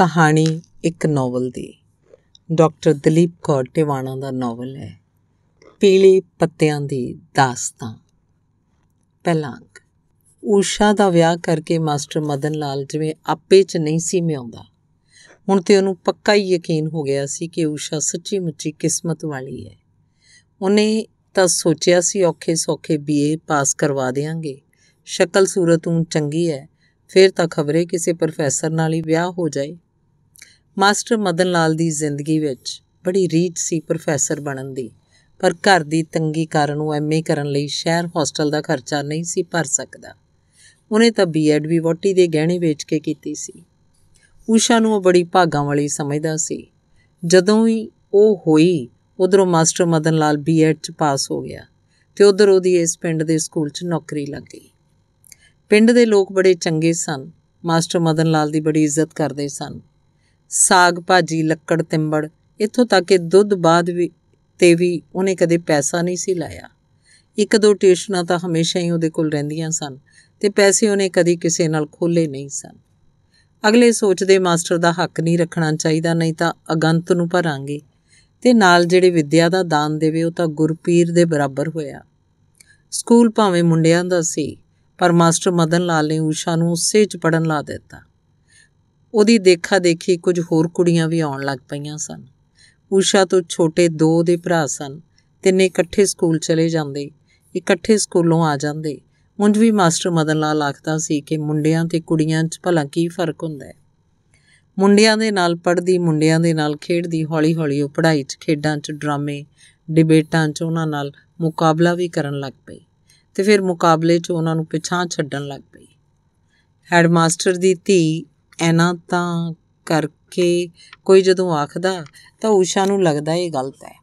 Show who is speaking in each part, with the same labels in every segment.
Speaker 1: ਕਹਾਣੀ ਇੱਕ ਨੋਵਲ ਦੀ ਡਾਕਟਰ ਦਲੀਪ ਕੌਰ ਟਿਵਾਣਾ ਦਾ ਨੋਵਲ ਹੈ ਪੀਲੇ ਪੱਤਿਆਂ ਦੀ ਦਾਸਤਾਂ ਪਹਿਲਾ ਅੰਕ ਊਸ਼ਾ ਦਾ ਵਿਆਹ ਕਰਕੇ ਮਾਸਟਰ ਮਦਨ ਲਾਲ ਜਿਵੇਂ ਆਪੇ 'ਚ ਨਹੀਂ ਸੀ ਮਿਆਉਂਦਾ ਹੁਣ ਤੇ ਉਹਨੂੰ ਪੱਕਾ ਹੀ ਯਕੀਨ ਹੋ ਗਿਆ ਸੀ ਕਿ ਊਸ਼ਾ ਸੱਚੀ ਮੁੱਚੀ ਕਿਸਮਤ ਵਾਲੀ ਹੈ ਉਹਨੇ ਤਾਂ ਸੋਚਿਆ ਸੀ ਔਖੇ ਸੌਖੇ ਬੀਏ ਪਾਸ ਕਰਵਾ ਦੇਾਂਗੇ ਸ਼ਕਲ ਸੂਰਤ ਨੂੰ ਚੰਗੀ ਹੈ ਫਿਰ ਤਾਂ ਖਬਰੇ ਕਿਸੇ ਪ੍ਰੋਫੈਸਰ ਨਾਲ ਹੀ ਵਿਆਹ ਹੋ ਜਾਏ ਮਾਸਟਰ ਮਦਨ ਲਾਲ ਦੀ ਜ਼ਿੰਦਗੀ ਵਿੱਚ ਬੜੀ ਰੀਤ ਸੀ ਪ੍ਰੋਫੈਸਰ ਬਣਨ ਦੀ ਪਰ ਘਰ ਦੀ ਤੰਗੀ ਕਾਰਨ ਉਹ ਐਮਏ ਕਰਨ ਲਈ ਸ਼ਹਿਰ ਹੋਸਟਲ ਦਾ ਖਰਚਾ ਨਹੀਂ ਸੀ ਭਰ ਸਕਦਾ ਉਹਨੇ ਤਾਂ ਬੀਐਡ ਵੀ ਵੋਟੀ ਦੇ ਗਹਿਣੇ ਵੇਚ ਕੇ ਕੀਤੀ ਸੀ ਊਸ਼ਾ ਨੂੰ ਉਹ ਬੜੀ ਭਾਗਾਂ ਵਾਲੀ ਸਮਝਦਾ ਸੀ ਜਦੋਂ ਹੀ ਉਹ ਹੋਈ ਉਧਰੋਂ ਮਾਸਟਰ ਮਦਨ ਲਾਲ ਬੀਐਡ ਚ ਪਾਸ ਹੋ ਗਿਆ ਤੇ ਉਧਰ ਉਹਦੀ ਇਸ ਪਿੰਡ ਦੇ ਸਕੂਲ 'ਚ ਨੌਕਰੀ ਲੱਗ ਗਈ ਪਿੰਡ ਦੇ ਲੋਕ ਬੜੇ ਚੰਗੇ ਸਨ ਮਾਸਟਰ ਮਦਨ ਲਾਲ ਦੀ ਬੜੀ ਇੱਜ਼ਤ ਕਰਦੇ ਸਨ ਸਾਗ ਭਾਜੀ ਲੱਕੜ ਤਿੰਬੜ ਇੱਥੋਂ ਤੱਕ ਕਿ ਦੁੱਧ ਬਾਦ ਵੀ ਤੇ ਵੀ ਉਹਨੇ ਕਦੇ ਪੈਸਾ ਨਹੀਂ ਸੀ ਲਾਇਆ ਇੱਕ ਦੋ ਟੇਸ਼ਨਾਂ ਤਾਂ ਹਮੇਸ਼ਾ ਹੀ ਉਹਦੇ ਕੋਲ ਰਹਿੰਦੀਆਂ ਸਨ ਤੇ ਪੈਸੇ ਉਹਨੇ ਕਦੀ ਕਿਸੇ ਨਾਲ ਖੋਲੇ ਨਹੀਂ ਸਨ ਅਗਲੇ ਸੋਚਦੇ ਮਾਸਟਰ ਦਾ ਹੱਕ ਨਹੀਂ ਰੱਖਣਾ ਚਾਹੀਦਾ ਨਹੀਂ ਤਾਂ ਅਗੰਤ ਨੂੰ ਭਰਾਂਗੇ ਤੇ ਨਾਲ ਜਿਹੜੇ ਵਿਦਿਆ ਦਾ ਦਾਨ ਦੇਵੇ ਉਹ ਤਾਂ ਗੁਰਪੀਰ ਦੇ ਬਰਾਬਰ ਹੋਇਆ ਸਕੂਲ ਭਾਵੇਂ ਮੁੰਡਿਆਂ ਦਾ ਸੀ ਪਰ ਮਾਸਟਰ ਮਦਨ ਲਾਲ ਨੇ ਊਸ਼ਾ ਨੂੰ ਉਸੇ 'ਚ ਪੜਨ ਲਾ ਦਿੱਤਾ ਉਹਦੀ ਦੇਖਾ ਦੇਖੀ ਕੁਝ ਹੋਰ ਕੁੜੀਆਂ ਵੀ ਆਉਣ ਲੱਗ ਪਈਆਂ ਸਨ ਊਸ਼ਾ ਤੋਂ ਛੋਟੇ ਦੋ ਦੇ ਭਰਾ ਸਨ ਤਿੰਨੇ ਇਕੱਠੇ ਸਕੂਲ ਚਲੇ ਜਾਂਦੇ ਇਕੱਠੇ ਸਕੂਲੋਂ ਆ ਜਾਂਦੇ ਉੰਜ ਵੀ ਮਾਸਟਰ ਮਦਨ ਲਾਲ ਆਖਦਾ ਸੀ ਕਿ ਮੁੰਡਿਆਂ ਤੇ ਕੁੜੀਆਂ 'ਚ ਭਲਾ ਕੀ ਫਰਕ ਹੁੰਦਾ ਹੈ ਮੁੰਡਿਆਂ ਦੇ ਨਾਲ ਪੜਦੀ ਮੁੰਡਿਆਂ ਦੇ ਨਾਲ ਖੇਡਦੀ ਹੌਲੀ-ਹੌਲੀ ਉਹ ਪੜ੍ਹਾਈ 'ਚ ਖੇਡਾਂ 'ਚ ਡਰਾਮੇ ਡਿਬੇਟਾਂ 'ਚ ਉਹਨਾਂ ਨਾਲ ਮੁਕਾਬਲਾ ਵੀ ਕਰਨ ਲੱਗ ਪਈ ਤੇ ਫਿਰ ਮੁਕਾਬਲੇ 'ਚ ਉਹਨਾਂ ਨੂੰ ਪਿਛਾਂ ਛੱਡਣ ਲੱਗ ਪਈ ਹੈਡਮਾਸਟਰ ਦੀ ਧੀ ਐਨਾ ਤਾਂ ਕਰਕੇ ਕੋਈ ਜਦੋਂ ਆਖਦਾ ਤਾਂ ਊਸ਼ਾ ਨੂੰ ਲੱਗਦਾ ਇਹ ਗਲਤ ਹੈ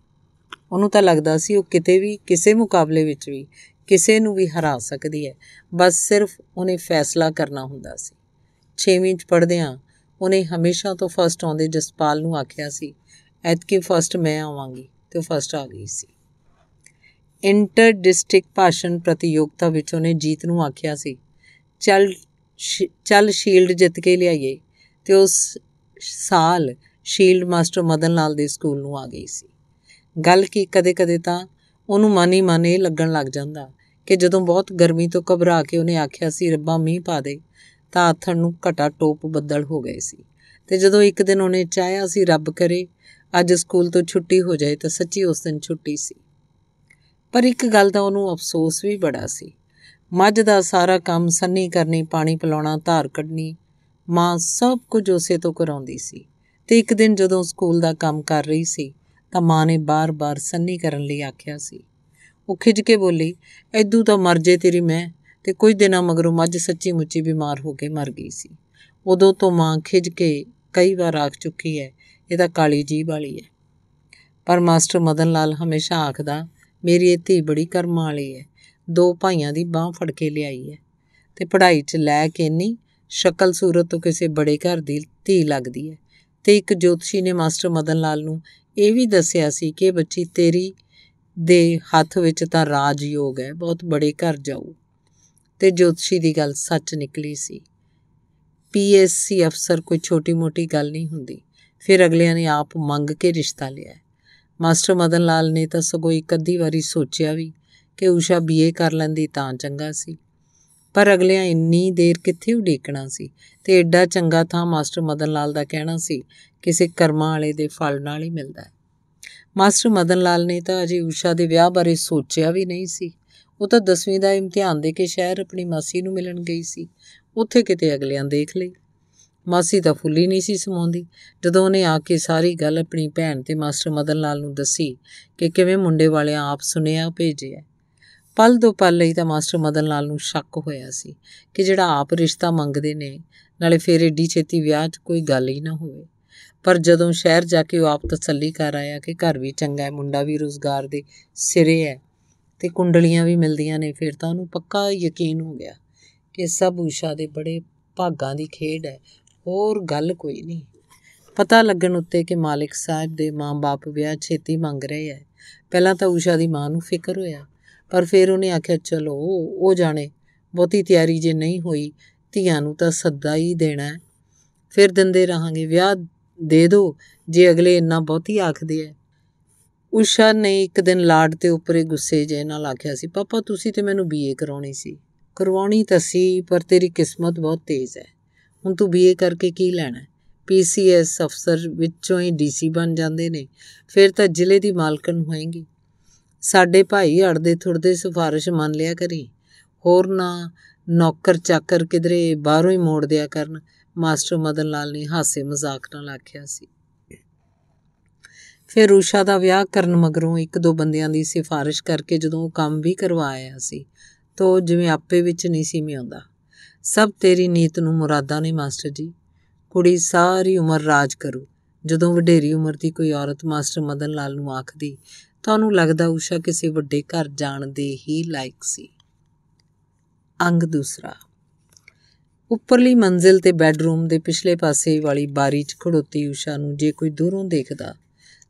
Speaker 1: ਉਹਨੂੰ ਤਾਂ ਲੱਗਦਾ ਸੀ ਉਹ ਕਿਤੇ ਵੀ ਕਿਸੇ ਮੁਕਾਬਲੇ ਵਿੱਚ ਵੀ ਕਿਸੇ ਨੂੰ ਵੀ ਹਰਾ ਸਕਦੀ ਹੈ ਬਸ ਸਿਰਫ ਉਹਨੇ ਫੈਸਲਾ ਕਰਨਾ ਹੁੰਦਾ ਸੀ 6ਵੀਂ ਚ ਪੜਦਿਆਂ ਉਹਨੇ ਹਮੇਸ਼ਾ ਤੋਂ ਫਸਟ ਆਉਂਦੇ ਜਸਪਾਲ ਨੂੰ ਆਖਿਆ ਸੀ ਐਤਕੀ ਫਸਟ ਮੈਂ ਆਵਾਂਗੀ ਤੇ ਉਹ ਫਸਟ ਆ ਗਈ ਸੀ ਇੰਟਰ ਡਿਸਟ੍ਰਿਕਟ ਭਾਸ਼ਣ ਪ੍ਰਤੀਯੋਗਤਾ ਵਿੱਚ ਉਹਨੇ ਜੀਤ ਨੂੰ ਆਖਿਆ ਸੀ ਚੱਲ ਚੱਲ ਸ਼ੀਲਡ ਜਿੱਤ ਕੇ ਲਿਆਈਏ ਤੇ ਉਸ ਸਾਲ ਸ਼ੀਲਡ ਮਾਸਟਰ ਮਦਨ ਲਾਲ ਦੇ ਸਕੂਲ ਨੂੰ ਆ ਗਈ ਸੀ ਗੱਲ ਕੀ ਕਦੇ-ਕਦੇ ਤਾਂ ਉਹਨੂੰ ਮਨ ਹੀ ਮਨ ਇਹ ਲੱਗਣ ਲੱਗ ਜਾਂਦਾ ਕਿ ਜਦੋਂ ਬਹੁਤ ਗਰਮੀ ਤੋਂ ਘਬਰਾ ਕੇ ਉਹਨੇ ਆਖਿਆ ਸੀ ਰੱਬਾ ਮੀਂਹ ਪਾ ਦੇ ਤਾਂ ਆਥਣ ਨੂੰ ਘਟਾ ਟੋਪ ਬੱਦਲ ਹੋ ਗਏ ਸੀ ਤੇ ਜਦੋਂ ਇੱਕ ਦਿਨ ਉਹਨੇ ਚਾਹਿਆ ਸੀ ਰੱਬ ਕਰੇ ਅੱਜ ਸਕੂਲ ਤੋਂ ਛੁੱਟੀ ਹੋ ਜਾਏ ਤਾਂ ਸੱਚੀ ਉਸ ਦਿਨ ਛੁੱਟੀ ਸੀ ਪਰ ਇੱਕ ਗੱਲ ਦਾ ਉਹਨੂੰ ਅਫਸੋਸ ਵੀ ਬੜਾ ਸੀ ਮੱਝ ਦਾ ਸਾਰਾ ਕੰਮ ਸੰਨੀ ਕਰਨੀ ਪਾਣੀ ਪਿਲਾਉਣਾ ਧਾਰ ਕੱਢਣੀ ਮਾਂ ਸਭ ਕੁਝ ਉਸੇ ਤੋਂ ਕਰਾਉਂਦੀ ਸੀ ਤੇ ਇੱਕ ਦਿਨ ਜਦੋਂ ਸਕੂਲ ਦਾ ਕੰਮ ਕਰ ਰਹੀ ਸੀ ਤਾਂ ਮਾਂ ਨੇ ਬਾਰ-ਬਾਰ ਸੰਨੀ ਕਰਨ ਲਈ ਆਖਿਆ ਸੀ ਉਹ ਖਿਜ ਕੇ ਬੋਲੀ ਐਦੂ ਤਾਂ ਮਰ ਜੇ ਤੇਰੀ ਮੈਂ ਤੇ ਕੁਝ ਦਿਨਾਂ ਮਗਰੋਂ ਮੱਝ ਸੱਚੀ ਮੁੱਚੀ ਬਿਮਾਰ ਹੋ ਕੇ ਮਰ ਗਈ ਸੀ ਉਦੋਂ ਤੋਂ ਮਾਂ ਖਿਜ ਕੇ ਕਈ ਵਾਰ ਆਖ ਚੁੱਕੀ ਹੈ ਇਹ ਤਾਂ ਕਾਲੀ ਜੀਬ ਵਾਲੀ ਹੈ ਪਰ ਮਾਸਟਰ ਮਦਨ ਲਾਲ ਹਮੇਸ਼ਾ ਆਖਦਾ ਮੇਰੀ ਇਹ ਧੀ ਬੜੀ ਕਰਮਾਂ ਵਾਲੀ ਹੈ ਦੋ ਭਾਈਆਂ ਦੀ ਬਾਹ ਫੜ ਕੇ ਲਿਆਈ ਹੈ ਤੇ ਪੜ੍ਹਾਈ 'ਚ ਲੈ ਕੇ ਨਹੀਂ ਸ਼ਕਲ ਸੂਰਤ ਤੋਂ ਕਿਸੇ ਬੜੇ ਘਰ ਦੀ ਧੀ ਲੱਗਦੀ ਹੈ ਤੇ ਇੱਕ ਜੋਤਸ਼ੀ ਨੇ ਮਾਸਟਰ ਮਦਨ ਲਾਲ ਨੂੰ ਇਹ ਵੀ ਦੱਸਿਆ ਸੀ ਕਿ ਬੱਚੀ ਤੇਰੀ ਦੇ ਹੱਥ ਵਿੱਚ ਤਾਂ ਰਾਜ ਯੋਗ ਹੈ ਬਹੁਤ ਬੜੇ ਘਰ ਜਾਊ ਤੇ ਜੋਤਸ਼ੀ ਦੀ ਗੱਲ ਸੱਚ ਨਿਕਲੀ ਸੀ ਪੀਐਸਸੀ ਅਫਸਰ ਕੋਈ ਛੋਟੀ-ਮੋਟੀ ਗੱਲ ਨਹੀਂ ਹੁੰਦੀ ਫਿਰ ਅਗਲਿਆਂ ਨੇ ਆਪ ਮੰਗ ਕੇ ਰਿਸ਼ਤਾ ਲਿਆ ਮਾਸਟਰ ਮਦਨ ਲਾਲ ਨੇ ਤਾਂ ਸਗੋਂ ਇੱਕ ਅੱਧੀ ਵਾਰੀ ਸੋਚਿਆ ਵੀ ਕਿ ਊਸ਼ਾ ਬੀਏ ਕਰ ਲੈਂਦੀ ਤਾਂ ਚੰਗਾ ਸੀ ਪਰ ਅਗਲਿਆਂ ਇੰਨੀ ਦੇਰ ਕਿੱਥੇ ਉਡੀਕਣਾ ਸੀ ਤੇ ਐਡਾ ਚੰਗਾ ਥਾਂ ਮਾਸਟਰ ਮਦਨ ਲਾਲ ਦਾ ਕਹਿਣਾ ਸੀ ਕਿਸੇ ਕਰਮਾਂ ਵਾਲੇ ਦੇ ਫਲ ਨਾਲ ਹੀ ਮਿਲਦਾ ਹੈ ਮਾਸਟਰ ਮਦਨ ਲਾਲ ਨੇ ਤਾਂ ਅਜੇ ਊਸ਼ਾ ਦੇ ਵਿਆਹ ਬਾਰੇ ਸੋਚਿਆ ਵੀ ਨਹੀਂ ਸੀ ਉਹ ਤਾਂ 10ਵੀਂ ਦਾ ਇਮਤਿਹਾਨ ਦੇ ਕੇ ਸ਼ਹਿਰ ਆਪਣੀ ਮਾਸੀ ਨੂੰ ਮਿਲਣ ਗਈ ਸੀ ਉੱਥੇ ਕਿਤੇ ਅਗਲਿਆਂ ਦੇਖ ਲਈ ਮਾਸੀ ਤਾਂ ਫੁੱਲੀ ਨਹੀਂ ਸੀ ਸਮਾਉਂਦੀ ਜਦੋਂ ਉਹਨੇ ਆ ਕੇ ਸਾਰੀ ਗੱਲ ਆਪਣੀ ਭੈਣ ਤੇ ਮਾਸਟਰ ਮਦਨ ਲਾਲ ਨੂੰ ਦੱਸੀ ਕਿ ਕਿਵੇਂ ਮੁੰਡੇ ਵਾਲਿਆਂ ਆਪ ਸੁਨੇਹਾ ਭੇਜਿਆ ਪਲ ਦੋ ਪਲ ਲਈ ਤਾਂ ਮਾਸਟਰ ਮਦਨ ਲਾਲ ਨੂੰ ਸ਼ੱਕ ਹੋਇਆ ਸੀ ਕਿ ਜਿਹੜਾ ਆਪ ਰਿਸ਼ਤਾ ਮੰਗਦੇ ਨੇ ਨਾਲੇ ਫੇਰ ਏਡੀ ਛੇਤੀ ਵਿਆਹ 'ਚ ਕੋਈ ਗੱਲ ਹੀ ਨਾ ਹੋਵੇ ਪਰ ਜਦੋਂ ਸ਼ਹਿਰ ਜਾ ਕੇ ਉਹ ਆਪ ਤਸੱਲੀ ਕਰ ਆਇਆ ਕਿ ਘਰ ਵੀ ਚੰਗਾ ਹੈ ਮੁੰਡਾ ਵੀ ਰੋਜ਼ਗਾਰ ਦੇ ਸਿਰੇ ਹੈ ਤੇ ਕੁੰਡਲੀਆਂ ਵੀ ਮਿਲਦੀਆਂ ਨੇ ਫਿਰ ਤਾਂ ਉਹਨੂੰ ਪੱਕਾ ਯਕੀਨ ਹੋ ਗਿਆ ਕਿ ਸਭ ਊਸ਼ਾ ਦੇ ਬੜੇ ਭਾਗਾਂ ਦੀ ਖੇਡ ਹੈ ਹੋਰ ਗੱਲ ਕੋਈ ਨਹੀਂ ਪਤਾ ਲੱਗਣ ਉੱਤੇ ਕਿ ਮਾਲਿਕ ਸਾਹਿਬ ਦੇ ਮਾਂ-ਬਾਪ ਵਿਆਹ ਛੇਤੀ ਮੰਗ ਰਹੇ ਐ ਪਹਿਲਾਂ ਤਾਂ ਊਸ਼ਾ ਦੀ ਮਾਂ ਨੂੰ ਫਿਕਰ ਹੋਇਆ ਪਰ ਫਿਰ ਉਹਨੇ ਆਖਿਆ ਚਲੋ ਉਹ ਜਾਣੇ ਬਹੁਤੀ ਤਿਆਰੀ ਜੇ ਨਹੀਂ ਹੋਈ ਧੀਆਂ ਨੂੰ ਤਾਂ ਸੱਦਾ ਹੀ ਦੇਣਾ ਫਿਰ ਦਿੰਦੇ ਰਹਾਂਗੇ ਵਿਆਹ ਦੇ ਦਿਓ ਜੇ ਅਗਲੇ ਇੰਨਾ ਬਹੁਤੀ ਆਖਦੇ ਐ ਉਸ਼ਾ ਨੇ ਇੱਕ ਦਿਨ ਲਾਡ ਤੇ ਉੱਪਰੇ ਗੁੱਸੇ ਜੇ ਨਾਲ ਆਖਿਆ ਸੀ ਪਾਪਾ ਤੁਸੀਂ ਤੇ ਮੈਨੂੰ ਬੀਏ ਕਰਾਉਣੀ ਸੀ ਕਰਵਾਉਣੀ ਤਾਂ ਸੀ ਪਰ ਤੇਰੀ ਕਿਸਮਤ ਬਹੁਤ ਤੇਜ਼ ਹੈ ਹੁਣ ਤੂੰ ਬੀਏ ਕਰਕੇ ਕੀ ਲੈਣਾ ਪੀਸੀਐਸ ਅਫਸਰ ਵਿੱਚੋਂ ਹੀ ਡੀਸੀ ਬਣ ਜਾਂਦੇ ਨੇ ਫਿਰ ਤਾਂ ਜ਼ਿਲ੍ਹੇ ਦੀ ਮਾਲਕਨ ਹੋਏਗੀ ਸਾਡੇ ਭਾਈ ਅੜਦੇ ਥੁੜਦੇ ਸਿਫਾਰਿਸ਼ ਮੰਨ ਲਿਆ ਕਰੀ ਹੋਰ ਨਾ ਨੌਕਰ ਚਾਕਰ ਕਿਧਰੇ ਬਾਹਰੋਂ ਹੀ ਮੋੜ ਦਿਆ ਕਰਨ ਮਾਸਟਰ ਮਦਨ ਲਾਲ ਨੇ ਹਾਸੇ ਮਜ਼ਾਕ ਨਾਲ ਆਖਿਆ ਸੀ ਫਿਰ ਰੂਸ਼ਾ ਦਾ ਵਿਆਹ ਕਰਨ ਮਗਰੋਂ ਇੱਕ ਦੋ ਬੰਦਿਆਂ ਦੀ ਸਿਫਾਰਿਸ਼ ਕਰਕੇ ਜਦੋਂ ਉਹ ਕੰਮ ਵੀ ਕਰਵਾਇਆ ਸੀ ਤੋ ਜਿਵੇਂ ਆਪੇ ਵਿੱਚ ਨਹੀਂ ਸੀ ਮਿਉਂਦਾ ਸਭ ਤੇਰੀ ਨੀਤ ਨੂੰ ਮੁਰਾਦਾ ਨੇ ਮਾਸਟਰ ਜੀ ਕੁੜੀ ਸਾਰੀ ਉਮਰ ਰਾਜ ਕਰੂ ਜਦੋਂ ਵਡੇਰੀ ਉਮਰ ਦੀ ਕੋਈ ਔਰਤ ਮਾਸਟਰ ਮਦਨ ਲਾਲ ਨੂੰ ਆਖਦੀ ਤਾਂ ਉਹਨੂੰ ਲੱਗਦਾ ਊਸ਼ਾ ਕਿਸੇ ਵੱਡੇ ਘਰ ਜਾਣ ਦੇ ਹੀ ਲਾਇਕ ਸੀ ਅੰਗ ਦੂਸਰਾ ਉੱਪਰਲੀ ਮੰਜ਼ਿਲ ਤੇ ਬੈੱਡਰੂਮ ਦੇ ਪਿਛਲੇ ਪਾਸੇ ਵਾਲੀ ਬਾਰੀ 'ਚ ਖੜੋਤੀ ਊਸ਼ਾ ਨੂੰ ਜੇ ਕੋਈ ਦੂਰੋਂ ਦੇਖਦਾ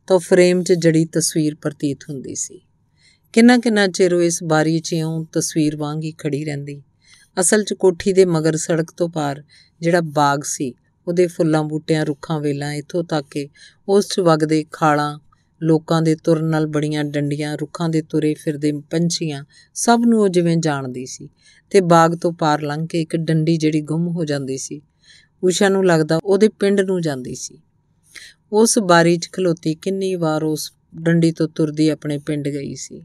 Speaker 1: ਤਾਂ ਫਰੇਮ 'ਚ ਜੜੀ ਤਸਵੀਰ ਪ੍ਰਤੀਤ ਹੁੰਦੀ ਸੀ ਕਿੰਨਾ ਕਿੰਨਾ ਚਿਰ ਉਹ ਇਸ ਬਾਰੀ 'ਚ ਇਉਂ ਤਸਵੀਰ ਵਾਂਗ ਹੀ ਖੜੀ ਰਹਿੰਦੀ ਅਸਲ 'ਚ ਕੋਠੀ ਦੇ ਮਗਰ ਸੜਕ ਤੋਂ ਪਾਰ ਜਿਹੜਾ ਬਾਗ ਸੀ ਉਹਦੇ ਫੁੱਲਾਂ ਬੂਟਿਆਂ ਰੁੱਖਾਂ ਵੇਲਾਂ ਇੱਥੋਂ ਤੱਕ ਕਿ ਉਸ 'ਚ ਵਗਦੇ ਖਾਲਾਂ ਲੋਕਾਂ ਦੇ ਤੁਰਨ ਨਾਲ ਬੜੀਆਂ ਡੰਡੀਆਂ ਰੁੱਖਾਂ ਦੇ ਤੁਰੇ ਫਿਰਦੇ ਪੰਛੀਆਂ ਸਭ ਨੂੰ ਉਹ ਜਿਵੇਂ ਜਾਣਦੀ ਸੀ ਤੇ ਬਾਗ ਤੋਂ ਪਾਰ ਲੰਘ ਕੇ ਇੱਕ ਡੰਡੀ ਜਿਹੜੀ ਗੁੰਮ ਹੋ ਜਾਂਦੀ ਸੀ ਉਸ਼ਾ ਨੂੰ ਲੱਗਦਾ ਉਹਦੇ ਪਿੰਡ ਨੂੰ ਜਾਂਦੀ ਸੀ ਉਸ ਬਾਰੀ 'ਚ ਖਲੋਤੀ ਕਿੰਨੀ ਵਾਰ ਉਸ ਡੰਡੀ ਤੋਂ ਤੁਰਦੀ ਆਪਣੇ ਪਿੰਡ ਗਈ ਸੀ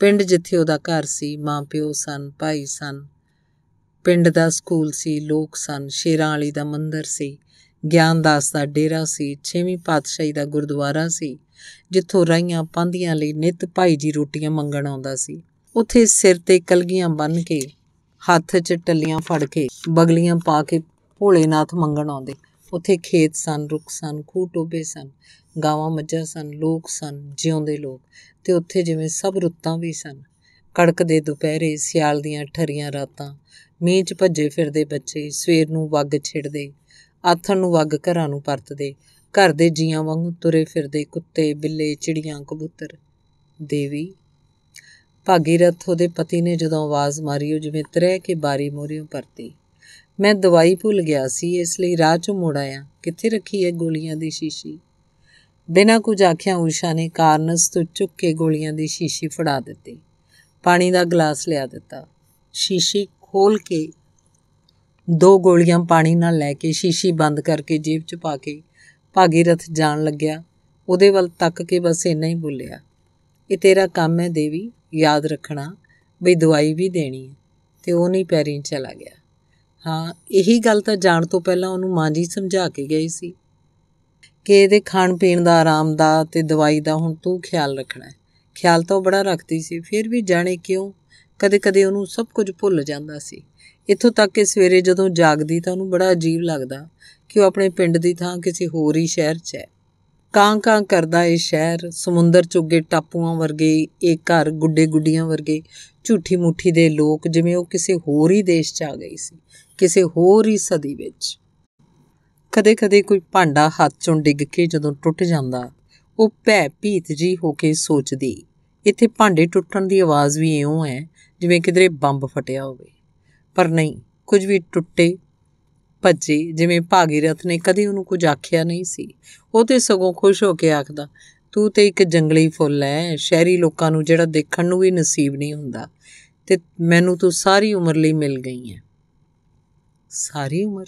Speaker 1: ਪਿੰਡ ਜਿੱਥੇ ਉਹਦਾ ਘਰ ਸੀ ਮਾਂ-ਪਿਓ ਸਨ ਭਾਈ ਸਨ ਪਿੰਡ ਦਾ ਸਕੂਲ ਸੀ ਲੋਕ ਸਨ ਸ਼ੇਰਾਂ ਵਾਲੀ ਦਾ ਮੰਦਿਰ ਸੀ ਗਿਆਨਦਾਸ ਦਾ ਡੇਰਾ ਸੀ 6ਵੀਂ ਪਾਤਸ਼ਾਹੀ ਦਾ ਗੁਰਦੁਆਰਾ ਸੀ ਜਿੱਥੋਂ ਰਾਈਆਂ ਪੰਧੀਆਂ ਲਈ ਨਿਤ ਭਾਈ ਜੀ ਰੋਟੀਆਂ ਮੰਗਣ ਆਉਂਦਾ ਸੀ ਉੱਥੇ ਸਿਰ ਤੇ ਕਲਗੀਆਂ ਬੰਨ ਕੇ ਹੱਥ 'ਚ ਟੱਲੀਆਂ ਫੜ ਕੇ ਬਗਲੀਆਂ ਪਾ ਕੇ ਭੋਲੇਨਾਥ ਮੰਗਣ ਆਉਂਦੇ ਉੱਥੇ ਖੇਤ ਸਨ ਰੁੱਖ ਸਨ ਖੂਹ ਟੋਬੇ ਸਨ ਗਾਵਾਂ ਮੱਝਾਂ ਸਨ ਲੋਕ ਸਨ ਜਿਉਂਦੇ ਲੋਕ ਤੇ ਉੱਥੇ ਜਿਵੇਂ ਸਭ ਰੁੱਤਾਂ ਵੀ ਸਨ ਕੜਕ ਦੇ ਦੁਪਹਿਰੇ ਸਿਆਲ ਦੀਆਂ ਠਰੀਆਂ ਰਾਤਾਂ ਮੀਂਹ 'ਚ ਭੱਜੇ ਫਿਰਦੇ ਬੱਚੇ ਸਵੇਰ ਨੂੰ ਵਗ ਛਿੜਦੇ ਆਥਣ ਨੂੰ ਵਗ ਘਰਾਂ ਨੂੰ ਪਰਤਦੇ ਘਰ ਦੇ ਜੀਆਂ ਵਾਂਗੂ ਤੁਰੇ ਫਿਰਦੇ ਕੁੱਤੇ ਬਿੱਲੇ ਚਿੜੀਆਂ ਕਬੂਤਰ ਦੇਵੀ ਭਾਗੀਰਥ ਉਹਦੇ ਪਤੀ ਨੇ ਜਦੋਂ ਆਵਾਜ਼ ਮਾਰੀ ਉਹ ਜਿਵੇਂ ਤਰੇ ਕੇ ਬਾਰੀ ਮੋਰੀਓਂ ਪਰਤੀ ਮੈਂ ਦਵਾਈ ਭੁੱਲ ਗਿਆ ਸੀ ਇਸ ਲਈ ਰਾਹ 'ਚ ਮੁੜ ਆਇਆ ਕਿੱਥੇ ਰੱਖੀ ਹੈ ਗੋਲੀਆਂ ਦੀ ਸ਼ੀਸ਼ੀ ਬਿਨਾਂ ਕੁਝ ਆਖਿਆ ਊਸ਼ਾ ਨੇ ਕਾਰਨਸ ਤੋਂ ਚੁੱਕ ਕੇ ਗੋਲੀਆਂ ਦੀ ਸ਼ੀਸ਼ੀ ਫੜਾ ਦਿੱਤੀ ਪਾਣੀ ਦਾ ਗਲਾਸ ਲਿਆ ਦਿੱਤਾ ਸ਼ੀਸ਼ੀ ਖੋਲ ਕੇ ਦੋ ਗੋਲੀਆਂ ਪਾਣੀ ਨਾਲ ਲੈ ਕੇ ਸ਼ੀਸ਼ੀ ਬੰਦ ਕਰਕੇ ਜੇਬ 'ਚ ਪਾ ਕੇ ਭਾਗੀਰਥ ਜਾਣ ਲੱਗਿਆ ਉਹਦੇ ਵੱਲ ਤੱਕ ਕੇ ਬਸ ਇੰਨਾ ਹੀ ਬੋਲਿਆ ਇਹ ਤੇਰਾ ਕੰਮ ਹੈ ਦੇਵੀ ਯਾਦ ਰੱਖਣਾ ਵੀ ਦਵਾਈ ਵੀ ਦੇਣੀ ਹੈ ਤੇ ਉਹ ਨਹੀਂ ਪੈਰੀਂ ਚਲਾ ਗਿਆ ਹਾਂ ਇਹੀ ਗੱਲ ਤਾਂ ਜਾਣ ਤੋਂ ਪਹਿਲਾਂ ਉਹਨੂੰ ਮਾਂ ਜੀ ਸਮਝਾ ਕੇ ਗਈ ਸੀ ਕਿ ਇਹਦੇ ਖਾਣ ਪੀਣ ਦਾ ਆਰਾਮ ਦਾ ਤੇ ਦਵਾਈ ਦਾ ਹੁਣ ਤੂੰ ਖਿਆਲ ਰੱਖਣਾ ਹੈ ਖਿਆਲ ਤਾਂ ਬੜਾ ਰੱਖਦੀ ਸੀ ਫਿਰ ਵੀ ਜਾਣੇ ਕਿਉਂ ਕਦੇ-ਕਦੇ ਉਹਨੂੰ ਸਭ ਕੁਝ ਭੁੱਲ ਜਾਂਦਾ ਸੀ ਇੱਥੋਂ ਤੱਕ ਕਿ ਸਵੇਰੇ ਜਦੋਂ ਜਾਗਦੀ ਤਾਂ ਉਹਨੂੰ ਬੜਾ ਅਜੀਬ ਲੱਗਦਾ ਕਿ ਉਹ ਆਪਣੇ ਪਿੰਡ ਦੀ ਥਾਂ ਕਿਸੇ ਹੋਰ ਹੀ ਸ਼ਹਿਰ 'ਚ ਹੈ ਕਾਂ ਕਾਂ ਕਰਦਾ ਇਹ ਸ਼ਹਿਰ ਸਮੁੰਦਰ ਚੁੱਗੇ ਟਾਪੂਆਂ ਵਰਗੇ ਇਹ ਘਰ ਗੁੱਡੇ ਗੁੱਡੀਆਂ ਵਰਗੇ ਝੂਠੀ ਮੁੱਠੀ ਦੇ ਲੋਕ ਜਿਵੇਂ ਉਹ ਕਿਸੇ ਹੋਰ ਹੀ ਦੇਸ਼ 'ਚ ਆ ਗਈ ਸੀ ਕਿਸੇ ਹੋਰ ਹੀ ਸਦੀ ਵਿੱਚ ਕਦੇ-ਕਦੇ ਕੋਈ ਭਾਂਡਾ ਹੱਥ ਚੋਂ ਡਿੱਗ ਕੇ ਜਦੋਂ ਟੁੱਟ ਜਾਂਦਾ ਉਹ ਭੈ ਭੀਤ ਜੀ ਹੋ ਕੇ ਸੋਚਦੀ ਇੱਥੇ ਭਾਂਡੇ ਟੁੱਟਣ ਦੀ ਆਵਾਜ਼ ਵੀ ਇਉਂ ਹੈ ਜਿਵੇਂ ਕਿਧਰੇ ਬੰਬ ਫਟਿਆ ਹੋਵੇ ਪਰ ਨਹੀਂ ਕੁਝ ਵੀ ਟੁੱਟੇ ਭੱਜੇ ਜਿਵੇਂ ਭਾਗੀਰਥ ਨੇ ਕਦੇ ਉਹਨੂੰ ਕੁਝ ਆਖਿਆ ਨਹੀਂ ਸੀ ਉਹ ਤੇ ਸਗੋਂ ਖੁਸ਼ ਹੋ ਕੇ ਆਖਦਾ ਤੂੰ ਤੇ ਇੱਕ ਜੰਗਲੀ ਫੁੱਲ ਐ ਸ਼ਹਿਰੀ ਲੋਕਾਂ ਨੂੰ ਜਿਹੜਾ ਦੇਖਣ ਨੂੰ ਵੀ ਨਸੀਬ ਨਹੀਂ ਹੁੰਦਾ ਤੇ ਮੈਨੂੰ ਤੂੰ ਸਾਰੀ ਉਮਰ ਲਈ ਮਿਲ ਗਈ ਐ ਸਾਰੀ ਉਮਰ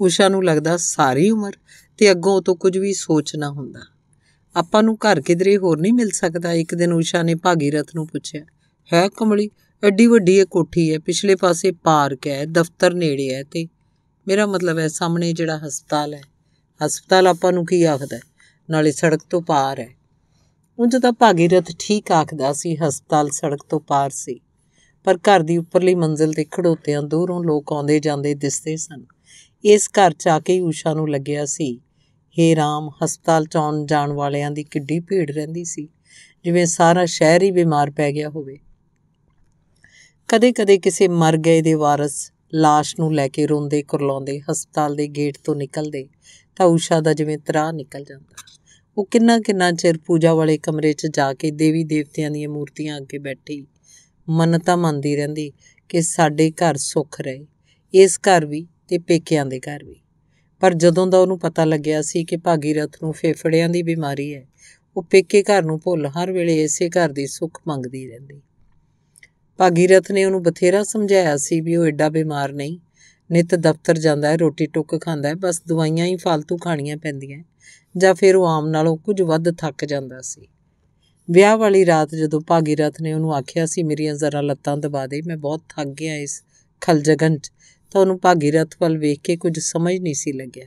Speaker 1: ਉਸ਼ਾ ਨੂੰ ਲੱਗਦਾ ਸਾਰੀ ਉਮਰ ਤੇ ਅੱਗੋਂ ਤੋਂ ਕੁਝ ਵੀ ਸੋਚਣਾ ਹੁੰਦਾ ਆਪਾਂ ਨੂੰ ਘਰ ਕਿਧਰੇ ਹੋਰ ਨਹੀਂ ਮਿਲ ਸਕਦਾ ਇੱਕ ਦਿਨ ਉਸ਼ਾ ਨੇ ਭਾਗੀਰਥ ਨੂੰ ਪੁੱਛਿਆ ਹੈ ਕਮਲੀ ਐਡੀ ਵੱਡੀ ਇਹ ਕੋਠੀ ਹੈ ਪਿਛਲੇ ਪਾਸੇ ਪਾਰਕ ਹੈ ਦਫ਼ਤਰ ਨੇੜੇ ਹੈ ਤੇ ਮੇਰਾ ਮਤਲਬ ਹੈ ਸਾਹਮਣੇ ਜਿਹੜਾ ਹਸਪਤਾਲ ਹੈ ਹਸਪਤਾਲ ਆਪਾਂ ਨੂੰ ਕੀ ਆਖਦਾ ਨਾਲੇ ਸੜਕ ਤੋਂ ਪਾਰ ਹੈ ਉਂਝ ਤਾਂ ਭਾਗੀਰਥ ਠੀਕ ਆਖਦਾ ਸੀ ਹਸਪਤਾਲ ਸੜਕ ਤੋਂ ਪਾਰ ਸੀ ਪਰ ਘਰ ਦੀ ਉੱਪਰਲੀ ਮੰਜ਼ਿਲ ਤੇ ਖੜੋਤਿਆਂ ਦੂਰੋਂ ਲੋਕ ਆਉਂਦੇ ਜਾਂਦੇ ਦਿਸਦੇ ਸਨ ਇਸ ਘਰ ਚ ਆ ਕੇ ਊਸ਼ਾ ਨੂੰ ਲੱਗਿਆ ਸੀ ਹੇ ਰਾਮ ਹਸਪਤਾਲ ਚੌਂ ਜਾਣ ਵਾਲਿਆਂ ਦੀ ਕਿੱਡੀ ਭੀੜ ਰਹਿੰਦੀ ਸੀ ਜਿਵੇਂ ਸਾਰਾ ਸ਼ਹਿਰ ਹੀ ਬਿਮਾਰ ਪੈ ਗਿਆ ਹੋਵੇ ਕਦੇ-ਕਦੇ ਕਿਸੇ ਮਰ ਗਏ ਦੇ ਵਾਰਸ লাশ ਨੂੰ ਲੈ ਕੇ ਰੋਂਦੇ ਕੁਰਲਾਉਂਦੇ ਹਸਪਤਾਲ ਦੇ ਗੇਟ ਤੋਂ ਨਿਕਲਦੇ ਤਾਂ ਊਸ਼ਾ ਦਾ ਜਿਵੇਂ ਤਰਾ ਨਿਕਲ ਜਾਂਦਾ ਉਹ ਕਿੰਨਾ ਕਿੰਨਾ ਚਿਰ ਪੂਜਾ ਵਾਲੇ ਕਮਰੇ 'ਚ ਜਾ ਕੇ ਦੇਵੀ ਦੇਵਤਿਆਂ ਦੀਆਂ ਮੂਰਤੀਆਂ ਅੱਗੇ ਬੈਠੀ ਮੰਨਤਾ ਮੰਨਦੀ ਰਹਿੰਦੀ ਕਿ ਸਾਡੇ ਘਰ ਸੁੱਖ ਰਹੇ ਇਸ ਘਰ ਵੀ ਤੇ ਪੇਕਿਆਂ ਦੇ ਘਰ ਵੀ ਪਰ ਜਦੋਂ ਦਾ ਉਹਨੂੰ ਪਤਾ ਲੱਗਿਆ ਸੀ ਕਿ ਭਾਗੀਰਥ ਨੂੰ ਫੇਫੜਿਆਂ ਦੀ ਬਿਮਾਰੀ ਹੈ ਉਹ ਪੇਕੇ ਘਰ ਨੂੰ ਭੁੱਲ ਹਰ ਵੇਲੇ ਇਸੇ ਘਰ ਦੀ ਸੁੱਖ ਮੰਗਦੀ ਰਹਿੰਦੀ ਭਾਗੀਰਥ ਨੇ ਉਹਨੂੰ ਬਥੇਰਾ ਸਮਝਾਇਆ ਸੀ ਵੀ ਉਹ ਐਡਾ ਬਿਮਾਰ ਨਹੀਂ ਨਿਤ ਦਫ਼ਤਰ ਜਾਂਦਾ ਹੈ ਰੋਟੀ ਟੁੱਕ ਖਾਂਦਾ ਹੈ ਬਸ ਦਵਾਈਆਂ ਹੀ ਫालतू ਖਾਣੀਆਂ ਪੈਂਦੀਆਂ ਜਾਂ ਫਿਰ ਉਹ ਆਮ ਨਾਲੋਂ ਕੁਝ ਵੱਧ ਥੱਕ ਜਾਂਦਾ ਸੀ ਵਿਆਹ ਵਾਲੀ ਰਾਤ ਜਦੋਂ ਭਾਗੀਰਥ ਨੇ ਉਹਨੂੰ ਆਖਿਆ ਸੀ ਮੇਰੀਆਂ ਜ਼ਰਾ ਲੱਤਾਂ ਦਬਾ ਦੇ ਮੈਂ ਬਹੁਤ ਥੱਕ ਗਿਆ ਇਸ ਖਲਜਗਨ ਤਾਂ ਉਹਨੂੰ ਭਾਗੀਰਥ ਵੱਲ ਵੇਖ ਕੇ ਕੁਝ ਸਮਝ ਨਹੀਂ ਸੀ ਲੱਗਿਆ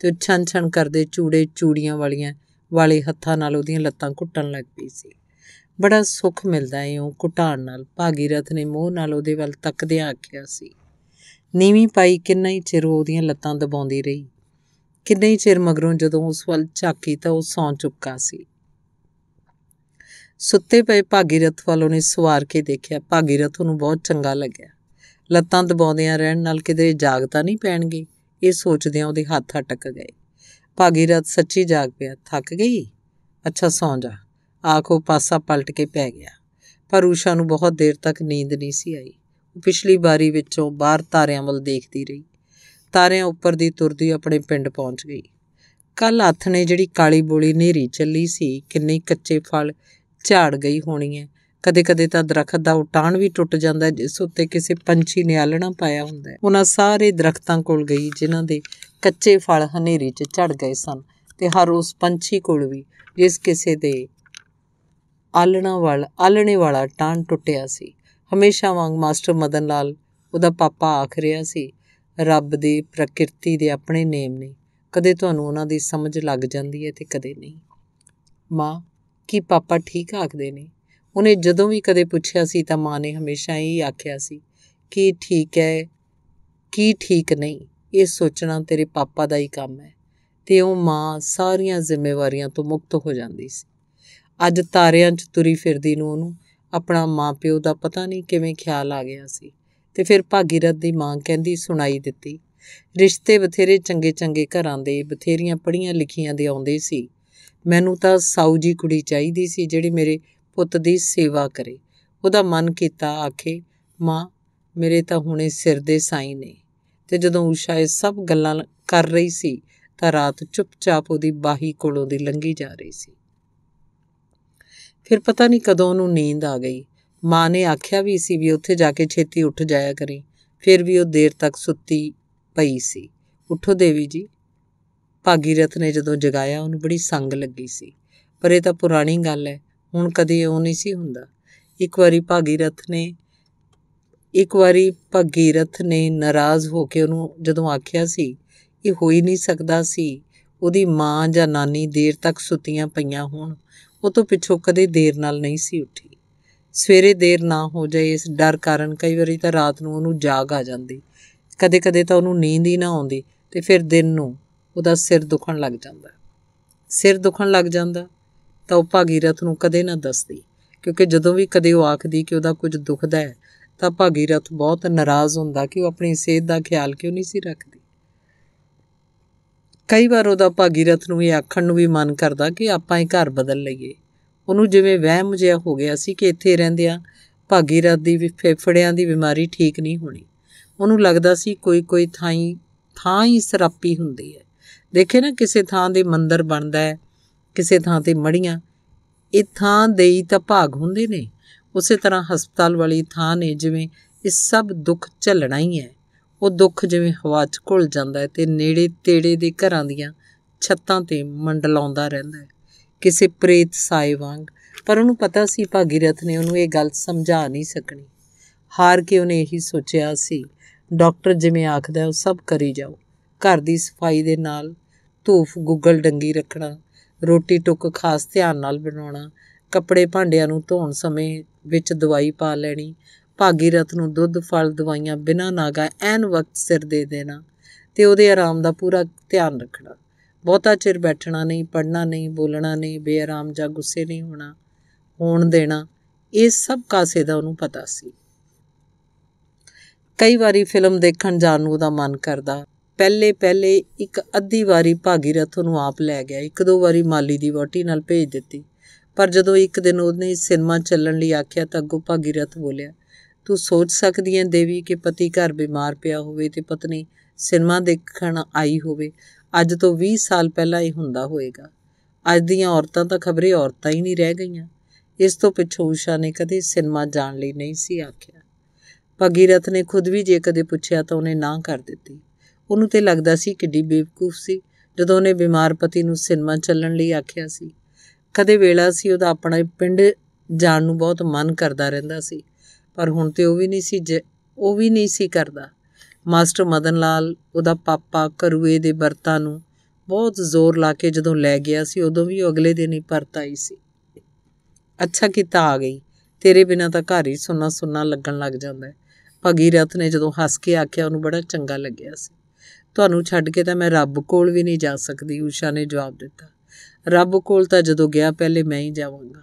Speaker 1: ਤੇ ਉਹ ਛਣ ਛਣ ਕਰਦੇ ਚੂੜੇ ਚੂੜੀਆਂ ਵਾਲੀਆਂ ਵਾਲੇ ਹੱਥਾਂ ਨਾਲ ਉਹਦੀਆਂ ਲੱਤਾਂ ਘੁੱਟਣ ਲੱਗ ਪਈ ਸੀ ਬੜਾ ਸੁੱਖ ਮਿਲਦਾ ਏ ਉਹ ਘਟਾਣ ਨਾਲ ਭਾਗੀਰਥ ਨੇ ਮੋਹ ਨਾਲ ਉਹਦੇ ਵੱਲ ਤੱਕਦਿਆਂ ਆਖਿਆ ਸੀ ਨੀਵੀਂ ਪਾਈ ਕਿੰਨਾ ਹੀ ਚਿਰ ਉਹਦੀਆਂ ਲੱਤਾਂ ਦਬਾਉਂਦੀ ਰਹੀ ਕਿੰਨੇ ਹੀ ਚਿਰ ਮਗਰੋਂ ਜਦੋਂ ਉਸ ਵੱਲ ਝਾਕੀ ਤਾਂ ਉਹ ਸੌਂ ਚੁੱਕਾ ਸੀ ਸੁੱਤੇ ਪਏ ਭਾਗੀਰਥ ਵਾਲੋਂ ਨੇ ਸਵਾਰ ਕੇ ਦੇਖਿਆ ਭਾਗੀਰਥ ਨੂੰ ਬਹੁਤ ਚੰਗਾ ਲੱਗਿਆ ਲੱਤਾਂ ਦਬਾਉਂਦਿਆਂ ਰਹਿਣ ਨਾਲ ਕਿਤੇ ਜਾਗਤਾ ਨਹੀਂ ਪੈਣਗੇ ਇਹ ਸੋਚਦਿਆਂ ਉਹਦੇ ਹੱਥ ਅਟਕ ਗਏ ਭਾਗੀਰਥ ਸੱਚੀ ਜਾਗ ਪਿਆ ਥੱਕ ਗਈ ਅੱਛਾ ਸੌਂ ਜਾ ਆਖੋ ਪਾਸਾ ਪਲਟ ਕੇ ਪੈ ਗਿਆ ਪਰ ਊਸ਼ਾ ਨੂੰ ਬਹੁਤ ਦੇਰ ਤੱਕ ਨੀਂਦ ਨਹੀਂ ਸੀ ਆਈ ਉਹ ਪਿਛਲੀ ਬਾਰੀ ਵਿੱਚੋਂ ਬਾਹਰ ਤਾਰਿਆਂ ਵੱਲ ਦੇਖਦੀ ਰਹੀ ਤਾਰਿਆਂ ਉੱਪਰ ਦੀ ਤੁਰਦੀ ਆਪਣੇ ਪਿੰਡ ਪਹੁੰਚ ਗਈ ਕੱਲ ਹੱਥ ਨੇ ਜਿਹੜੀ ਕਾਲੀ ਬੋਲੀ ਨੇਰੀ ਚੱਲੀ ਸੀ ਕਿੰਨੇ ਕੱਚੇ ਫਲ ਝਾੜ ਗਈ ਹੋਣੀ ਹੈ ਕਦੇ-ਕਦੇ ਤਾਂ ਦਰਖਤ ਦਾ ਉਟਾਣ ਵੀ ਟੁੱਟ ਜਾਂਦਾ ਜਿਸ ਉੱਤੇ ਕਿਸੇ ਪੰਛੀ ਨੇ ਆਲਣਾ ਪਾਇਆ ਹੁੰਦਾ ਹੈ ਉਹਨਾਂ ਸਾਰੇ ਦਰਖਤਾਂ ਕੋਲ ਗਈ ਜਿਨ੍ਹਾਂ ਦੇ ਕੱਚੇ ਫਲ ਹਨੇਰੀ 'ਚ ਝੜ ਗਏ ਸਨ ਤੇ ਹਰ ਉਸ ਪੰਛੀ ਕੋਲ ਵੀ ਜਿਸ ਕਿਸੇ ਦੇ ਆਲਣਾ ਵਾਲ ਆਲਣੇ ਵਾਲਾ ਟਾਂ ਟੁੱਟਿਆ ਸੀ ਹਮੇਸ਼ਾ ਵਾਂਗ ਮਾਸਟਰ ਮਦਨ ਲਾਲ ਉਹਦਾ ਪਾਪਾ ਆਖ ਰਿਹਾ ਸੀ ਰੱਬ ਦੀ ਪ੍ਰਕਿਰਤੀ ਦੇ ਆਪਣੇ ਨੇਮ ਨੇ ਕਦੇ ਤੁਹਾਨੂੰ ਉਹਨਾਂ ਦੀ ਸਮਝ ਲੱਗ ਜਾਂਦੀ ਹੈ ਤੇ ਕਦੇ ਨਹੀਂ ਮਾਂ ਕੀ ਪਾਪਾ ਠੀਕ ਆਖਦੇ ਨੇ ਉਹਨੇ ਜਦੋਂ ਵੀ ਕਦੇ ਪੁੱਛਿਆ ਸੀ ਤਾਂ ਮਾਂ ਨੇ ਹਮੇਸ਼ਾ ਹੀ ਆਖਿਆ ਸੀ ਕੀ ਠੀਕ ਹੈ ਕੀ ਠੀਕ ਨਹੀਂ ਇਹ ਸੋਚਣਾ ਤੇਰੇ ਪਾਪਾ ਦਾ ਹੀ ਕੰਮ ਹੈ ਤੇ ਉਹ ਮਾਂ ਸਾਰੀਆਂ ਜ਼ਿੰਮੇਵਾਰੀਆਂ ਤੋਂ ਮੁਕਤ ਹੋ ਜਾਂਦੀ ਸੀ ਅੱਜ ਤਾਰਿਆਂ 'ਚ ਤੁਰੀ ਫਿਰਦੀ ਨੂੰ ਉਹਨੂੰ ਆਪਣਾ ਮਾਪਿਓ ਦਾ ਪਤਾ ਨਹੀਂ ਕਿਵੇਂ ਖਿਆਲ ਆ ਗਿਆ ਸੀ ਤੇ ਫਿਰ ਭਾਗੀਰਥ ਦੀ ਮਾਂ ਕਹਿੰਦੀ ਸੁਣਾਈ ਦਿੱਤੀ ਰਿਸ਼ਤੇ ਬਥੇਰੇ ਚੰਗੇ ਚੰਗੇ ਘਰਾਂ ਦੇ ਬਥੇਰੀਆਂ ਪੜੀਆਂ ਲਿਖੀਆਂ ਦੇ ਆਉਂਦੇ ਸੀ ਮੈਨੂੰ ਤਾਂ ਸਾਊ ਜੀ ਕੁੜੀ ਚਾਹੀਦੀ ਸੀ ਜਿਹੜੀ ਮੇਰੇ ਪੁੱਤ ਦੀ ਸੇਵਾ ਕਰੇ ਉਹਦਾ ਮਨ ਕੀਤਾ ਆਖੇ ਮਾਂ ਮੇਰੇ ਤਾਂ ਹੁਣੇ ਸਿਰ ਦੇ ਸਾਈ ਨੇ ਤੇ ਜਦੋਂ ਊਸ਼ਾ ਇਹ ਸਭ ਗੱਲਾਂ ਕਰ ਰਹੀ ਸੀ ਤਾਂ ਰਾਤ ਚੁੱਪਚਾਪ ਉਹਦੀ ਬਾਹੀ ਕੋਲੋਂ ਦੀ ਲੰਗੀ ਜਾ ਰਹੀ ਸੀ ਫਿਰ ਪਤਾ ਨਹੀਂ ਕਦੋਂ ਉਹਨੂੰ ਨੀਂਦ ਆ ਗਈ ਮਾਂ ਨੇ ਆਖਿਆ ਵੀ ਸੀ ਵੀ ਉੱਥੇ ਜਾ ਕੇ ਛੇਤੀ ਉੱਠ ਜਾਇਆ ਕਰੀ ਫਿਰ ਵੀ ਉਹ ਦੇਰ ਤੱਕ ਸੁੱਤੀ ਪਈ ਸੀ ਉਠੋ ਦੇਵੀ ਜੀ ਭਾਗੀਰਥ ਨੇ ਜਦੋਂ ਜਗਾਇਆ ਉਹਨੂੰ ਬੜੀ ਸੰਗ ਲੱਗੀ ਸੀ ਪਰ ਇਹ ਤਾਂ ਪੁਰਾਣੀ ਗੱਲ ਹੈ ਹੁਣ ਕਦੇ ਉਹ ਨਹੀਂ ਸੀ ਹੁੰਦਾ ਇੱਕ ਵਾਰੀ ਭਾਗੀਰਥ ਨੇ ਇੱਕ ਵਾਰੀ ਭਾਗੀਰਥ ਨੇ ਨਾਰਾਜ਼ ਹੋ ਕੇ ਉਹਨੂੰ ਜਦੋਂ ਆਖਿਆ ਸੀ ਇਹ ਹੋ ਹੀ ਨਹੀਂ ਸਕਦਾ ਸੀ ਉਹਦੀ ਮਾਂ ਜਾਂ ਨਾਨੀ ਦੇਰ ਤੱਕ ਸੁੱਤੀਆਂ ਪਈਆਂ ਹੋਣ ਉਹ ਤੋਂ ਪਿੱਛੋਂ ਕਦੇ ਦੇਰ ਨਾਲ ਨਹੀਂ ਸੀ ਉੱਠੀ ਸਵੇਰੇ ਦੇਰ ਨਾ ਹੋ ਜਾਏ ਇਸ ਡਰ ਕਾਰਨ ਕਈ ਵਾਰੀ ਤਾਂ ਰਾਤ ਨੂੰ ਉਹਨੂੰ ਜਾਗ ਆ ਜਾਂਦੀ ਕਦੇ-ਕਦੇ ਤਾਂ ਉਹਨੂੰ ਨੀਂਦ ਹੀ ਨਾ ਆਉਂਦੀ ਤੇ ਫਿਰ ਦਿਨ ਨੂੰ ਉਹਦਾ ਸਿਰ ਦੁਖਣ ਲੱਗ ਜਾਂਦਾ ਸਿਰ ਦੁਖਣ ਲੱਗ ਜਾਂਦਾ ਤਾਂ ਉਹ ਭਾਗੀਰਥ ਨੂੰ ਕਦੇ ਨਾ ਦੱਸਦੀ ਕਿਉਂਕਿ ਜਦੋਂ ਵੀ ਕਦੇ ਉਹ ਆਖਦੀ ਕਿ ਉਹਦਾ ਕੁਝ ਦੁਖਦਾ ਹੈ ਤਾਂ ਭਾਗੀਰਥ ਬਹੁਤ ਨਾਰਾਜ਼ ਹੁੰਦਾ ਕਿ ਉਹ ਆਪਣੀ ਸਿਹਤ ਦਾ ਖਿਆਲ ਕਿਉਂ ਨਹੀਂ ਸੀ ਰੱਖਦੀ ਕਈ ਵਾਰ ਉਹਦਾ ਭਾਗੀਰਥ ਨੂੰ ਇਹ ਆਖਣ ਨੂੰ ਵੀ ਮਨ ਕਰਦਾ ਕਿ ਆਪਾਂ ਇਹ ਘਰ ਬਦਲ ਲਈਏ ਉਹਨੂੰ ਜਿਵੇਂ ਵਹਿਮ ਜਿਹਾ ਹੋ ਗਿਆ ਸੀ ਕਿ ਇੱਥੇ ਰਹਿੰਦੇ ਆ ਭਾਗੀਰਥ ਦੀ ਵੀ ਫੇਫੜਿਆਂ ਦੀ ਬਿਮਾਰੀ ਠੀਕ ਨਹੀਂ ਹੋਣੀ ਉਹਨੂੰ ਲੱਗਦਾ ਸੀ ਕੋਈ ਕੋਈ ਥਾਈ ਥਾਂ ਹੀ ਸਰਾਪੀ ਹੁੰਦੀ ਹੈ ਦੇਖੇ ਨਾ ਕਿਸੇ ਥਾਂ ਦੇ ਮੰਦਰ ਬਣਦਾ ਹੈ ਕਿਸੇ ਥਾਂ ਤੇ ਮੜੀਆਂ ਇਹ ਥਾਂ ਦੇਈ ਤਾਂ ਭਾਗ ਹੁੰਦੇ ਨੇ ਉਸੇ ਤਰ੍ਹਾਂ ਹਸਪਤਾਲ ਵਾਲੀ ਥਾਂ ਨੇ ਜਿਵੇਂ ਇਹ ਸਭ ਦੁੱਖ ਝੱਲਣਾ ਹੀ ਹੈ ਉਹ ਦੁੱਖ ਜਿਵੇਂ ਹਵਾ 'ਚ ਘੁਲ ਜਾਂਦਾ ਹੈ ਤੇ ਨੇੜੇ ਤੇੜੇ ਦੇ ਘਰਾਂ ਦੀਆਂ ਛੱਤਾਂ ਤੇ ਮੰਡਲਾਉਂਦਾ ਰਹਿੰਦਾ ਹੈ ਕਿਸੇ ਪ੍ਰੇਤ ਸਾਏ ਵਾਂਗ ਪਰ ਉਹਨੂੰ ਪਤਾ ਸੀ ਭਾਗੀਰਥ ਨੇ ਉਹਨੂੰ ਇਹ ਗੱਲ ਸਮਝਾ ਨਹੀਂ ਸਕਣੀ ਹਾਰ ਕੇ ਉਹਨੇ ਇਹੀ ਸੋਚਿਆ ਸੀ ਡਾਕਟਰ ਜਿਵੇਂ ਆਖਦਾ ਉਹ ਸਭ ਕਰੀ ਜਾਓ ਘਰ ਦੀ ਸਫਾਈ ਦੇ ਨਾਲ ਧੂਫ ਗੁੱਗਲ ਡੰਗੀ ਰੱਖਣਾ ਰੋਟੀ ਟੁੱਕ ਖਾਸ ਧਿਆਨ ਨਾਲ ਬਣਾਉਣਾ ਕੱਪੜੇ ਭਾਂਡਿਆਂ ਨੂੰ ਧੋਣ ਸਮੇਂ ਵਿੱਚ ਦਵਾਈ ਪਾ ਲੈਣੀ ਭਾਗੀਰਥ ਨੂੰ ਦੁੱਧ ਫਲ ਦਵਾਈਆਂ ਬਿਨਾਂ ਨਾਗਾ ਐਨ ਵਕਤ ਸਿਰ ਦੇ ਦੇਣਾ ਤੇ ਉਹਦੇ ਆਰਾਮ ਦਾ ਪੂਰਾ ਧਿਆਨ ਰੱਖਣਾ ਬਹੁਤਾ ਚਿਰ ਬੈਠਣਾ ਨਹੀਂ ਪੜਨਾ ਨਹੀਂ ਬੋਲਣਾ ਨਹੀਂ ਬੇਆਰਾਮ ਜਾਂ ਗੁੱਸੇ ਨਹੀਂ ਹੋਣਾ ਹੋਣ ਦੇਣਾ ਇਹ ਸਭ ਕਾਸੇ ਦਾ ਉਹਨੂੰ ਪਤਾ ਸੀ ਕਈ ਵਾਰੀ ਫਿਲਮ ਦੇਖਣ ਜਾਣ ਨੂੰ ਉਹਦਾ ਮਨ ਕਰਦਾ ਪਹਿਲੇ ਪਹਿਲੇ ਇੱਕ ਅੱਧੀ ਵਾਰੀ ਭਾਗੀਰਥ ਨੂੰ ਆਪ ਲੈ ਗਿਆ ਇੱਕ ਦੋ ਵਾਰੀ ਮਾਲੀ ਦੀ ਵੋਟੀ ਨਾਲ ਭੇਜ ਦਿੱਤੀ ਪਰ ਜਦੋਂ ਇੱਕ ਦਿਨ ਉਹਨੇ ਸਿਨੇਮਾ ਚੱਲਣ ਲਈ ਆਖਿਆ ਤਾਂ ਅੱਗੋਂ ਗਿਰਤ ਬੋਲਿਆ ਤੂੰ ਸੋਚ ਸਕਦੀ ਹੈ ਦੇਵੀ ਕਿ ਪਤੀ ਘਰ ਬਿਮਾਰ ਪਿਆ ਹੋਵੇ ਤੇ ਪਤਨੀ ਸਿਨੇਮਾ ਦੇਖਣ ਆਈ ਹੋਵੇ ਅੱਜ ਤੋਂ 20 ਸਾਲ ਪਹਿਲਾਂ ਇਹ ਹੁੰਦਾ ਹੋਵੇਗਾ ਅੱਜ ਦੀਆਂ ਔਰਤਾਂ ਤਾਂ ਖਬਰੇ ਔਰਤਾਂ ਹੀ ਨਹੀਂ ਰਹਿ ਗਈਆਂ ਇਸ ਤੋਂ ਪਿੱਛੋਂ ਊਸ਼ਾ ਨੇ ਕਦੇ ਸਿਨੇਮਾ ਜਾਣ ਲਈ ਨਹੀਂ ਸੀ ਆਖਿਆ ਭਗੀਰਥ ਨੇ ਖੁਦ ਵੀ ਜੇ ਕਦੇ ਪੁੱਛਿਆ ਤਾਂ ਉਹਨੇ ਨਾ ਕਰ ਦਿੱਤੀ ਉਹਨੂੰ ਤੇ ਲੱਗਦਾ ਸੀ ਕਿੱਡੀ ਬੇਵਕੂਫ ਸੀ ਜਦੋਂ ਉਹਨੇ ਬਿਮਾਰ ਪਤੀ ਨੂੰ ਸਿਨੇਮਾ ਚੱਲਣ ਲਈ ਆਖਿਆ ਸੀ ਕਦੇ ਵੇਲਾ ਸੀ ਉਹਦਾ ਆਪਣਾ ਪਿੰਡ ਜਾਣ ਨੂੰ ਬਹੁਤ ਮਨ ਕਰਦਾ ਰਹਿੰਦਾ ਸੀ ਪਰ ਹੁਣ ਤੇ ਉਹ ਵੀ ਨਹੀਂ ਸੀ ਉਹ ਵੀ ਨਹੀਂ ਸੀ ਕਰਦਾ ਮਾਸਟਰ ਮਦਨ ਲਾਲ ਉਹਦਾ ਪਾਪਾ ਕਰੂਏ ਦੇ ਵਰਤਾ ਨੂੰ ਬਹੁਤ ਜ਼ੋਰ ਲਾ ਕੇ ਜਦੋਂ ਲੈ ਗਿਆ ਸੀ ਉਦੋਂ ਵੀ ਉਹ ਅਗਲੇ ਦਿਨ ਹੀ ਪਰਤ ਆਈ ਸੀ ਅੱਛਾ ਕੀਤਾ ਆ ਗਈ ਤੇਰੇ ਬਿਨਾ ਤਾਂ ਘਰ ਹੀ ਸੁਨਾ ਸੁੰਨਾ ਲੱਗਣ ਲੱਗ ਜਾਂਦਾ ਭਗੀ ਰਤ ਨੇ ਜਦੋਂ ਹੱਸ ਕੇ ਆਖਿਆ ਉਹਨੂੰ ਬੜਾ ਚੰਗਾ ਲੱਗਿਆ ਸੀ ਤੁਹਾਨੂੰ ਛੱਡ ਕੇ ਤਾਂ ਮੈਂ ਰੱਬ ਕੋਲ ਵੀ ਨਹੀਂ ਜਾ ਸਕਦੀ ਊਸ਼ਾ ਨੇ ਜਵਾਬ ਦਿੱਤਾ ਰੱਬ ਕੋਲ ਤਾਂ ਜਦੋਂ ਗਿਆ ਪਹਿਲੇ ਮੈਂ ਹੀ ਜਾਵਾਂਗਾ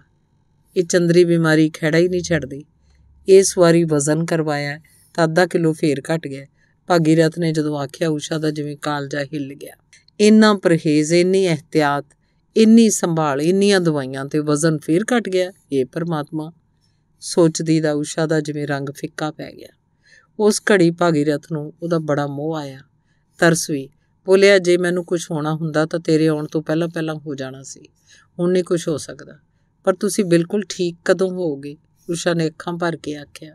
Speaker 1: ਇਹ ਚੰਦਰੀ ਬਿਮਾਰੀ ਖੜਾ ਹੀ ਨਹੀਂ ਛੱਡਦੀ ਇਸ ਵਾਰੀ ਵਜ਼ਨ ਕਰਵਾਇਆ ਤਾਂ ਅੱਧਾ ਕਿਲੋ ਫੇਰ ਘਟ ਗਿਆ ਭਾਗੀਰਥ ਨੇ ਜਦੋਂ ਆਖਿਆ ਉਸ਼ਾ ਦਾ ਜਿਵੇਂ ਕਾਲਜਾ ਹਿੱਲ ਗਿਆ ਇੰਨਾ ਪਰਹੇਜ਼ ਇੰਨੀ ਇhtiyat ਇੰਨੀ ਸੰਭਾਲ ਇੰਨੀਆਂ ਦਵਾਈਆਂ ਤੇ ਵਜ਼ਨ ਫੇਰ ਘਟ ਗਿਆ ਇਹ ਪਰਮਾਤਮਾ ਸੋਚਦੀ ਦਾ ਉਸ਼ਾ ਦਾ ਜਿਵੇਂ ਰੰਗ ਫਿੱਕਾ ਪੈ ਗਿਆ ਉਸ ਘੜੀ ਭਾਗੀਰਥ ਨੂੰ ਉਹਦਾ ਬੜਾ ਮੋਹ ਆਇਆ ਤਰਸ ਵੀ ਬੋਲਿਆ ਜੇ ਮੈਨੂੰ ਕੁਝ ਹੋਣਾ ਹੁੰਦਾ ਤਾਂ ਤੇਰੇ ਆਉਣ ਤੋਂ ਪਹਿਲਾਂ ਪਹਿਲਾਂ ਹੋ ਜਾਣਾ ਸੀ ਹੁਣ ਨਹੀਂ ਕੁਝ ਹੋ ਸਕਦਾ ਪਰ ਤੁਸੀਂ ਬਿਲਕੁਲ ਠੀਕ ਕਦੋਂ ਹੋਗੇ ਉਸ਼ਾ ਨੇ ਅੱਖਾਂ ਭਰ ਕੇ ਆਖਿਆ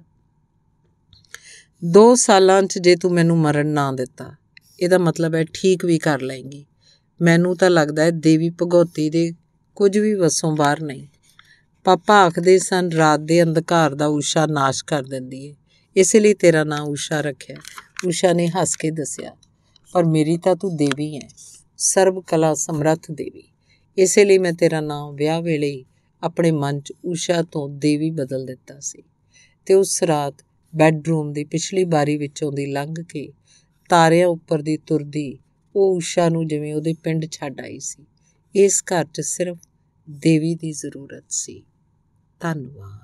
Speaker 1: 2 ਸਾਲਾਂ 'ਚ ਜੇ ਤੂੰ ਮੈਨੂੰ ਮਰਨ ਨਾ ਦਿੱਤਾ ਇਹਦਾ ਮਤਲਬ ਹੈ ਠੀਕ ਵੀ ਕਰ ਲੈਂਗੀ ਮੈਨੂੰ ਤਾਂ ਲੱਗਦਾ ਹੈ ਦੇਵੀ ਭਗੋਤੀ ਦੇ ਕੁਝ ਵੀ ਵਸੋਂ ਬਾਹਰ ਨਹੀਂ ਪਾਪਾ ਆਖਦੇ ਸਨ ਰਾਤ ਦੇ ਅੰਧਕਾਰ ਦਾ ਊਸ਼ਾ ਨਾਸ਼ ਕਰ ਦਿੰਦੀ ਹੈ ਇਸੇ ਲਈ ਤੇਰਾ ਨਾਮ ਊਸ਼ਾ ਰੱਖਿਆ ਊਸ਼ਾ ਨੇ ਹੱਸ ਕੇ ਦੱਸਿਆ ਪਰ ਮੇਰੀ ਤਾਂ ਤੂੰ ਦੇਵੀ ਹੈ ਸਰਬ ਕਲਾ ਸਮਰੱਥ ਦੇਵੀ ਇਸੇ ਲਈ ਮੈਂ ਤੇਰਾ ਨਾਮ ਵਿਆਹ ਵੇਲੇ ਆਪਣੇ ਮਨ 'ਚ ਊਸ਼ਾ ਤੋਂ ਦੇਵੀ ਬਦਲ ਦਿੱਤਾ ਸੀ ਤੇ ਉਸ ਰਾਤ ਬੈੱਡਰੂਮ ਦੀ ਪਿਛਲੀ ਬਾਰੀ ਵਿੱਚੋਂ ਦੀ ਲੰਘ ਕੇ ਤਾਰਿਆਂ ਉੱਪਰ ਦੀ ਤੁਰਦੀ ਉਹ ਊਸ਼ਾ ਨੂੰ ਜਿਵੇਂ ਉਹਦੇ ਪਿੰਡ ਛੱਡ ਆਈ ਸੀ ਇਸ ਘਰ 'ਚ ਸਿਰਫ ਦੇਵੀ ਦੀ ਜ਼ਰੂਰਤ ਸੀ ਧੰਨਵਾਦ